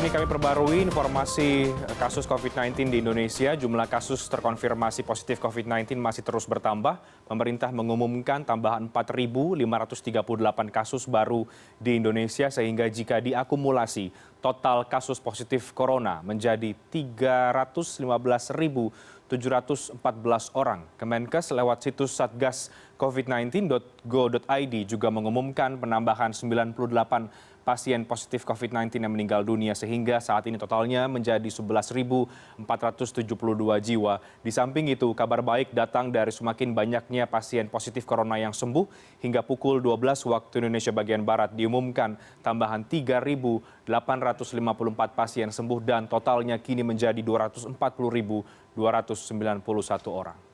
ini kami perbarui informasi kasus COVID-19 di Indonesia. Jumlah kasus terkonfirmasi positif COVID-19 masih terus bertambah. Pemerintah mengumumkan tambahan 4.538 kasus baru di Indonesia sehingga jika diakumulasi total kasus positif corona menjadi 315.714 orang. Kemenkes lewat situs satgas covid19.go.id juga mengumumkan penambahan 98 pasien positif COVID-19 yang meninggal dunia sehingga saat ini totalnya menjadi 11.472 jiwa. Di samping itu, kabar baik datang dari semakin banyaknya pasien positif corona yang sembuh hingga pukul 12 waktu Indonesia bagian Barat diumumkan tambahan 3.800 254 pasien sembuh dan totalnya kini menjadi 240.291 orang.